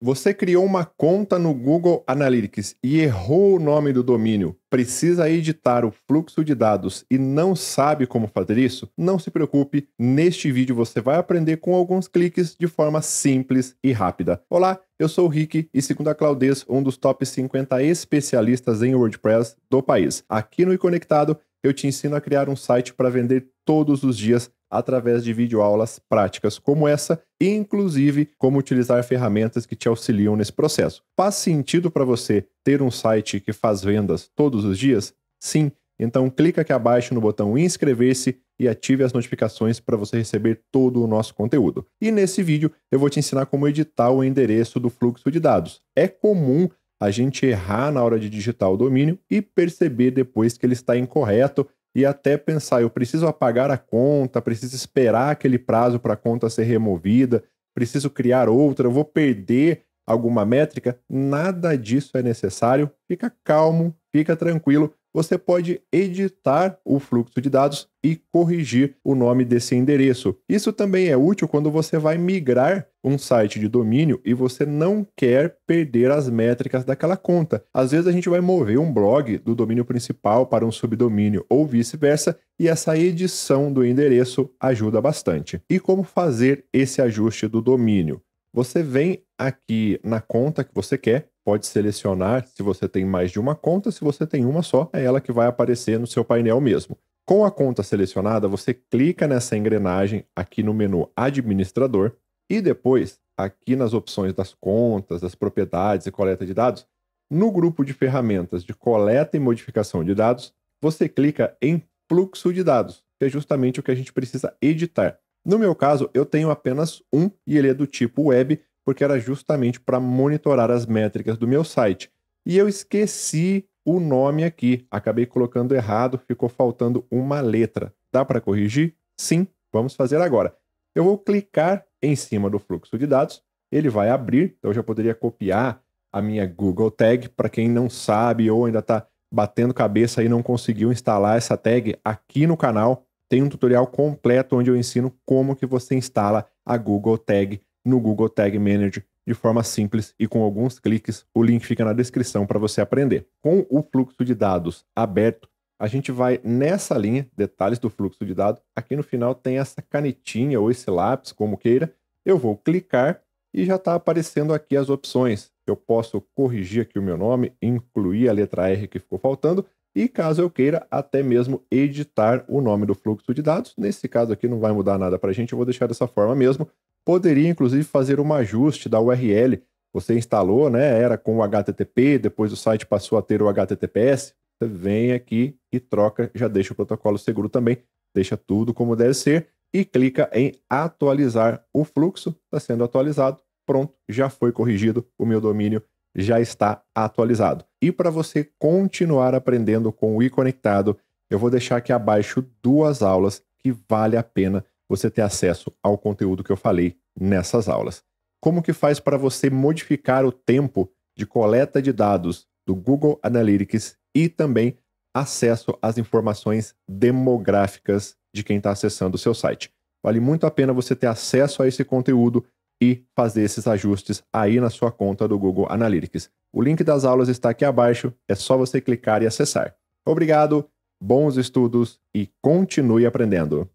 Você criou uma conta no Google Analytics e errou o nome do domínio, precisa editar o fluxo de dados e não sabe como fazer isso? Não se preocupe, neste vídeo você vai aprender com alguns cliques de forma simples e rápida. Olá, eu sou o Rick e, segundo a Claudez, um dos top 50 especialistas em WordPress do país. Aqui no Iconectado, eu te ensino a criar um site para vender todos os dias através de videoaulas práticas como essa, e inclusive como utilizar ferramentas que te auxiliam nesse processo. Faz sentido para você ter um site que faz vendas todos os dias? Sim, então clica aqui abaixo no botão inscrever-se e ative as notificações para você receber todo o nosso conteúdo. E nesse vídeo eu vou te ensinar como editar o endereço do fluxo de dados. É comum a gente errar na hora de digitar o domínio e perceber depois que ele está incorreto e até pensar, eu preciso apagar a conta, preciso esperar aquele prazo para a conta ser removida, preciso criar outra, eu vou perder alguma métrica, nada disso é necessário. Fica calmo, fica tranquilo, você pode editar o fluxo de dados e corrigir o nome desse endereço. Isso também é útil quando você vai migrar um site de domínio e você não quer perder as métricas daquela conta. Às vezes a gente vai mover um blog do domínio principal para um subdomínio ou vice-versa, e essa edição do endereço ajuda bastante. E como fazer esse ajuste do domínio? Você vem aqui na conta que você quer, pode selecionar se você tem mais de uma conta, se você tem uma só, é ela que vai aparecer no seu painel mesmo. Com a conta selecionada, você clica nessa engrenagem aqui no menu Administrador e depois, aqui nas opções das contas, das propriedades e coleta de dados, no grupo de ferramentas de coleta e modificação de dados, você clica em Fluxo de Dados, que é justamente o que a gente precisa editar. No meu caso, eu tenho apenas um e ele é do tipo web, porque era justamente para monitorar as métricas do meu site. E eu esqueci o nome aqui, acabei colocando errado, ficou faltando uma letra. Dá para corrigir? Sim, vamos fazer agora. Eu vou clicar em cima do fluxo de dados, ele vai abrir, então eu já poderia copiar a minha Google Tag, para quem não sabe ou ainda está batendo cabeça e não conseguiu instalar essa tag aqui no canal, tem um tutorial completo onde eu ensino como que você instala a Google Tag no Google Tag Manager de forma simples e com alguns cliques. O link fica na descrição para você aprender. Com o fluxo de dados aberto, a gente vai nessa linha, detalhes do fluxo de dados. Aqui no final tem essa canetinha ou esse lápis, como queira. Eu vou clicar e já está aparecendo aqui as opções. Eu posso corrigir aqui o meu nome, incluir a letra R que ficou faltando e, caso eu queira, até mesmo editar o nome do fluxo de dados. Nesse caso aqui não vai mudar nada para a gente, eu vou deixar dessa forma mesmo poderia inclusive fazer um ajuste da URL. Você instalou, né? Era com o HTTP, depois o site passou a ter o HTTPS. Você vem aqui e troca, já deixa o protocolo seguro também, deixa tudo como deve ser e clica em atualizar o fluxo. Está sendo atualizado, pronto, já foi corrigido, o meu domínio já está atualizado. E para você continuar aprendendo com o iConectado, eu vou deixar aqui abaixo duas aulas que vale a pena você ter acesso ao conteúdo que eu falei nessas aulas. Como que faz para você modificar o tempo de coleta de dados do Google Analytics e também acesso às informações demográficas de quem está acessando o seu site. Vale muito a pena você ter acesso a esse conteúdo e fazer esses ajustes aí na sua conta do Google Analytics. O link das aulas está aqui abaixo, é só você clicar e acessar. Obrigado, bons estudos e continue aprendendo!